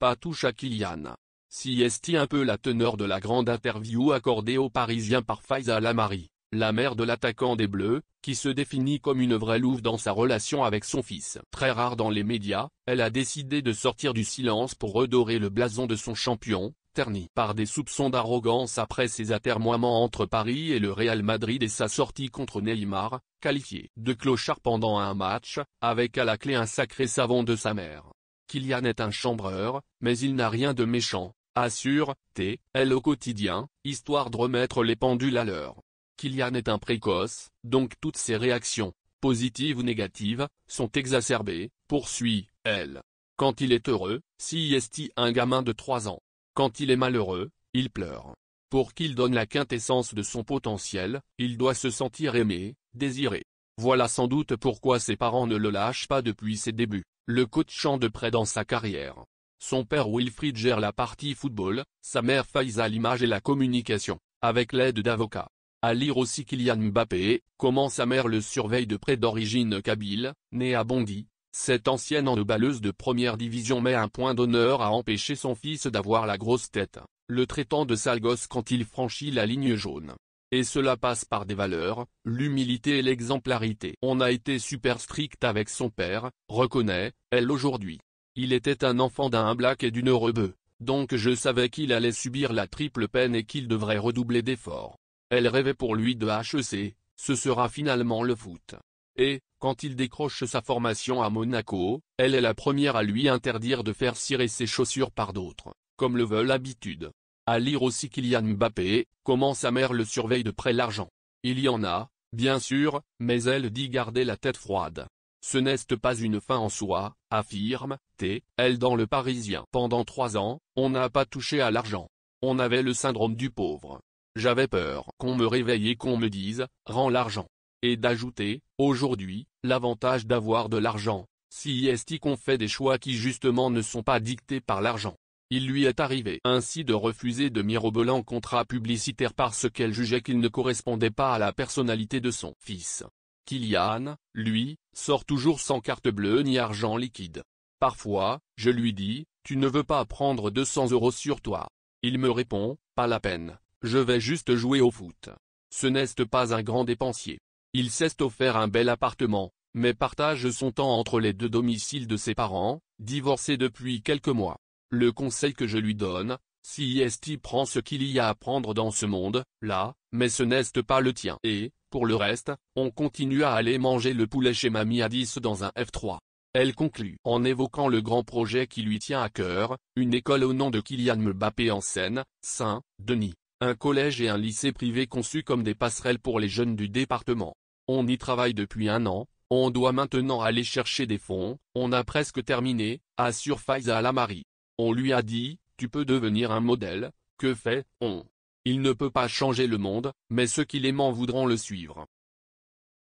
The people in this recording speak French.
Pas touche à Kylian. Si estie un peu la teneur de la grande interview accordée aux Parisiens par Faiza Lamari, la mère de l'attaquant des Bleus, qui se définit comme une vraie louve dans sa relation avec son fils. Très rare dans les médias, elle a décidé de sortir du silence pour redorer le blason de son champion, terni par des soupçons d'arrogance après ses atermoiements entre Paris et le Real Madrid et sa sortie contre Neymar, qualifié de clochard pendant un match, avec à la clé un sacré savon de sa mère. Kylian est un chambreur, mais il n'a rien de méchant, assure, T, elle au quotidien, histoire de remettre les pendules à l'heure. Kylian est un précoce, donc toutes ses réactions, positives ou négatives, sont exacerbées, poursuit, elle. Quand il est heureux, si est un gamin de 3 ans. Quand il est malheureux, il pleure. Pour qu'il donne la quintessence de son potentiel, il doit se sentir aimé, désiré. Voilà sans doute pourquoi ses parents ne le lâchent pas depuis ses débuts le coachant de près dans sa carrière. Son père Wilfried gère la partie football, sa mère à l'image et la communication, avec l'aide d'avocats. À lire aussi Kylian Mbappé, comment sa mère le surveille de près d'origine kabyle, née à Bondy. Cette ancienne handballeuse de première division met un point d'honneur à empêcher son fils d'avoir la grosse tête, le traitant de sale gosse quand il franchit la ligne jaune. Et cela passe par des valeurs, l'humilité et l'exemplarité. On a été super strict avec son père, reconnaît, elle aujourd'hui. Il était un enfant d'un black et d'une rebeu, donc je savais qu'il allait subir la triple peine et qu'il devrait redoubler d'efforts. Elle rêvait pour lui de HEC, ce sera finalement le foot. Et, quand il décroche sa formation à Monaco, elle est la première à lui interdire de faire cirer ses chaussures par d'autres, comme le veut l'habitude. À lire aussi Kylian Mbappé, comment sa mère le surveille de près l'argent. Il y en a, bien sûr, mais elle dit garder la tête froide. Ce n'est pas une fin en soi, affirme, T, elle dans le Parisien. Pendant trois ans, on n'a pas touché à l'argent. On avait le syndrome du pauvre. J'avais peur qu'on me réveille et qu'on me dise, rends l'argent. Et d'ajouter, aujourd'hui, l'avantage d'avoir de l'argent, si est qu'on fait des choix qui justement ne sont pas dictés par l'argent. Il lui est arrivé ainsi de refuser de mirobolants contrat publicitaire parce qu'elle jugeait qu'il ne correspondait pas à la personnalité de son fils. Kylian, lui, sort toujours sans carte bleue ni argent liquide. Parfois, je lui dis, tu ne veux pas prendre 200 euros sur toi. Il me répond, pas la peine, je vais juste jouer au foot. Ce n'est pas un grand dépensier. Il s'est offert un bel appartement, mais partage son temps entre les deux domiciles de ses parents, divorcés depuis quelques mois. Le conseil que je lui donne, si est prend ce qu'il y a à prendre dans ce monde, là, mais ce n'est pas le tien. Et, pour le reste, on continue à aller manger le poulet chez Mamie Adis dans un F3. Elle conclut en évoquant le grand projet qui lui tient à cœur, une école au nom de Kylian Mbappé en Seine, Saint-Denis, un collège et un lycée privé conçus comme des passerelles pour les jeunes du département. On y travaille depuis un an, on doit maintenant aller chercher des fonds, on a presque terminé, assure Faiza Alamari. On lui a dit, tu peux devenir un modèle, que fait-on Il ne peut pas changer le monde, mais ceux qui l'aiment voudront le suivre.